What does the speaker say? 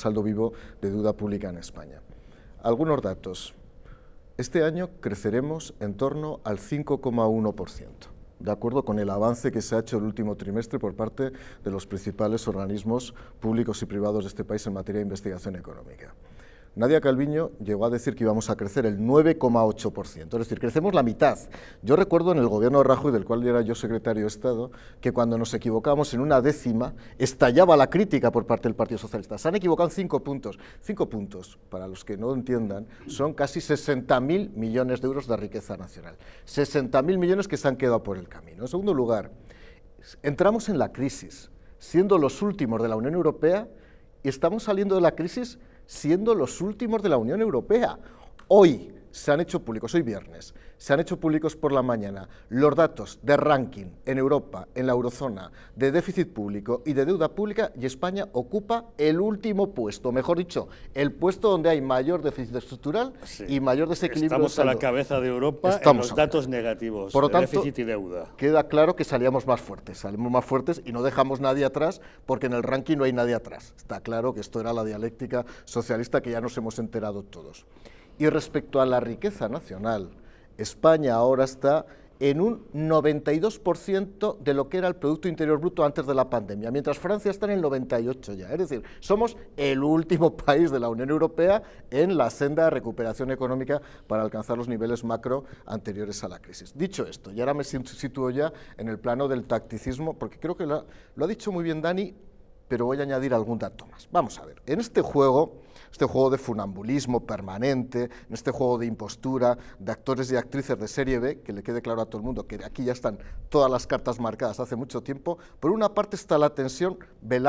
saldo vivo de duda pública en España. Algunos datos. Este año creceremos en torno al 5,1%, de acuerdo con el avance que se ha hecho el último trimestre por parte de los principales organismos públicos y privados de este país en materia de investigación económica. Nadia Calviño llegó a decir que íbamos a crecer el 9,8%, es decir, crecemos la mitad. Yo recuerdo en el gobierno de Rajoy, del cual era yo secretario de Estado, que cuando nos equivocábamos en una décima, estallaba la crítica por parte del Partido Socialista. Se han equivocado en cinco puntos. Cinco puntos, para los que no entiendan, son casi 60.000 millones de euros de riqueza nacional. 60.000 millones que se han quedado por el camino. En segundo lugar, entramos en la crisis, siendo los últimos de la Unión Europea, y estamos saliendo de la crisis siendo los últimos de la Unión Europea. Hoy, se han hecho públicos, hoy viernes, se han hecho públicos por la mañana los datos de ranking en Europa, en la eurozona, de déficit público y de deuda pública y España ocupa el último puesto, mejor dicho, el puesto donde hay mayor déficit estructural y mayor desequilibrio. Estamos a la cabeza de Europa Estamos en los datos negativos, por lo tanto, déficit y deuda. Queda claro que salíamos más fuertes, salimos más fuertes y no dejamos nadie atrás porque en el ranking no hay nadie atrás. Está claro que esto era la dialéctica socialista que ya nos hemos enterado todos. Y respecto a la riqueza nacional, España ahora está en un 92% de lo que era el Producto Interior Bruto antes de la pandemia, mientras Francia está en el 98% ya. Es decir, somos el último país de la Unión Europea en la senda de recuperación económica para alcanzar los niveles macro anteriores a la crisis. Dicho esto, y ahora me sitúo ya en el plano del tacticismo, porque creo que lo ha dicho muy bien Dani, pero voy a añadir algún dato más. Vamos a ver, en este juego este juego de funambulismo permanente, en este juego de impostura, de actores y actrices de serie B, que le quede claro a todo el mundo que aquí ya están todas las cartas marcadas hace mucho tiempo, por una parte está la tensión velada